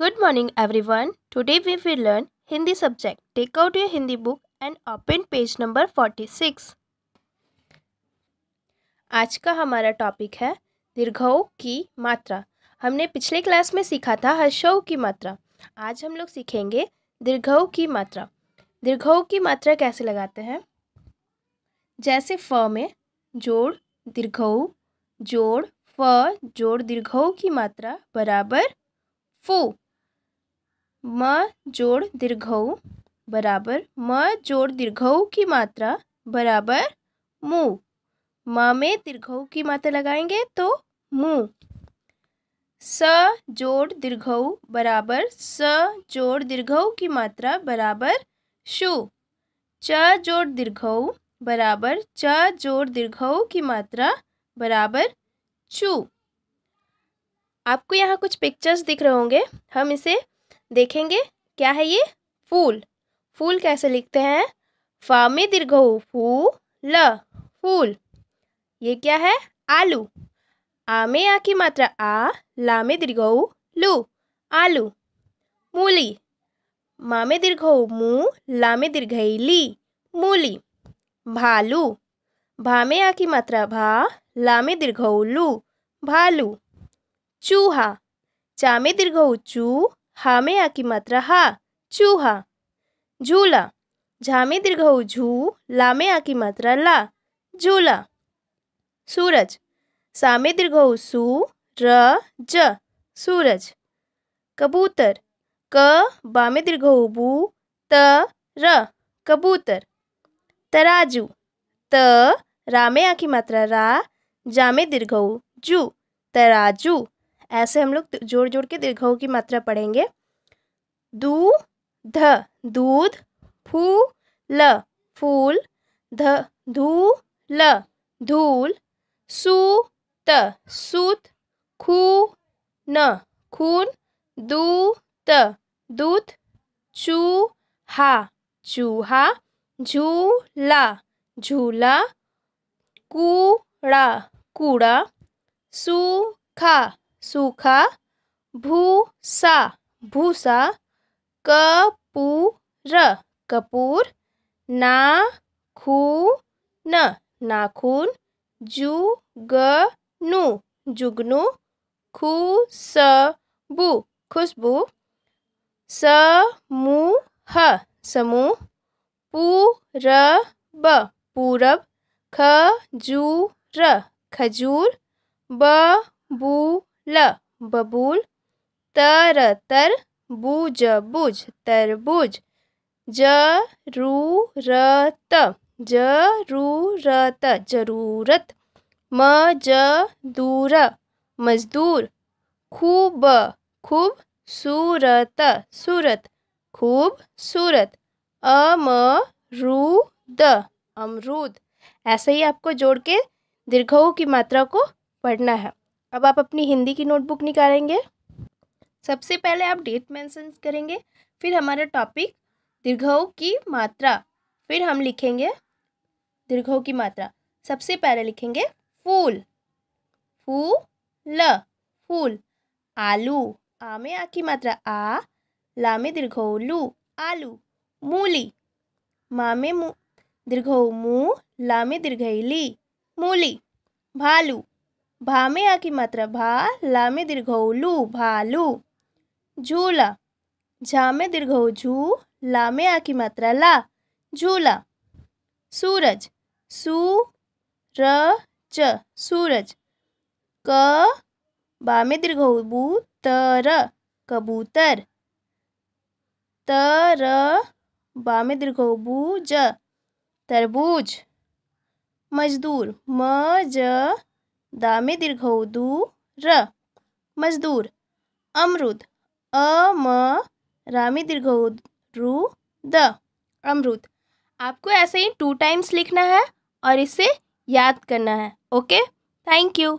Good morning everyone. Today we will learn Hindi subject. Take out your Hindi book and open page number 46. आज का हमारा topic है दीर्घओं की मात्रा हमने पिछले क्लास में सीखा था हर्षों की मात्रा आज हम लोग सीखेंगे दीर्घओं की मात्रा दीर्घओं की मात्रा कैसे लगाते हैं जैसे फ में जोड़ दीर्घऊ जोड़ फ जोड़ दीर्घऊ की मात्रा बराबर फू म जोड़ दीर्घऊ बराबर म जोड़ दीर्घऊ की मात्रा बराबर मु म में दीर्घऊ की मात्रा लगाएंगे तो मु स जोड़ दीर्घऊ बराबर स जोड़ दीर्घऊ की मात्रा बराबर शु च जोड़ दीर्घऊ बराबर च जोड़ दीर्घऊ की मात्रा बराबर चू आपको यहाँ कुछ पिक्चर्स दिख रहे होंगे हम इसे देखेंगे क्या है ये फूल फूल कैसे लिखते हैं फा में दीर्घ फू ल फूल ये क्या है आलू आ में आ की मात्रा आ ला में दीर्घ लू आलू मूली माँ में दीर्घ मू ला में दीर्घ ली मूली भालू भा में आ की मात्रा भा ला में दीर्घ लू भालू चूहा चा में दीर्घ चू हा में आ की मात्रा हा चूहा झूला झा में दीर्घ हो झू ला में आ की मात्रा ला झूला सूरज सा में दीर्घ हो सू र ज सूरज कबूतर क बा में दीर्घ हो बू त र कबूतर तराजू त रा में आ की मात्रा रा जा में दीर्घ हो जू तराजू ऐसे हम लोग जोड़ जोड़ के दीर्घाओं की मात्रा पढ़ेंगे दू ध दूध फू ल फूल ध धू ल धूल सू त सूत खू न खून दू त दूत चू हा चूहा झूला झूला कूड़ा कूड़ा सूखा सूखा भूसा भूसा कपूर कपूर नाखून नाखून जुगनु जुगनू खुशबू खुशबू समूह समूह पूरब पूरब खजूर खजूर बबू ल बबूल तर तर बुज बुज तरबूज जरूरत जरूरत ज दूर मजदूर खूब खूब सूरत सूरत खूब सूरत द अमरूद ऐसे ही आपको जोड़ के दीर्घों की मात्रा को पढ़ना है अब आप अपनी हिंदी की नोटबुक निकालेंगे सबसे पहले आप डेट मेंशन करेंगे फिर हमारा टॉपिक दीर्घों की मात्रा फिर हम लिखेंगे दीर्घों की मात्रा सबसे पहले लिखेंगे फूल फू ल फूल आलू आ में आ की मात्रा आ ला में दीर्घो लू आलू मूली माँ में मू दीर्घो मू ला में दीर्घली मूली भालू भा में आ की मात्रा भा ला में दीर्घ लू भालू झूला झा में दीर्घ झू ला में आ की मात्रा ला झूला सूरज सू र च सूरज क बा में दीर्घ बू तर कबूतर तर बा में दीर्घ बू ज तरबूज मजदूर म ज दामे दीर्घ दू र मजदूर अमरुद अ म रामी दीर्घ रू द अमरुद आपको ऐसे ही टू टाइम्स लिखना है और इसे याद करना है ओके थैंक यू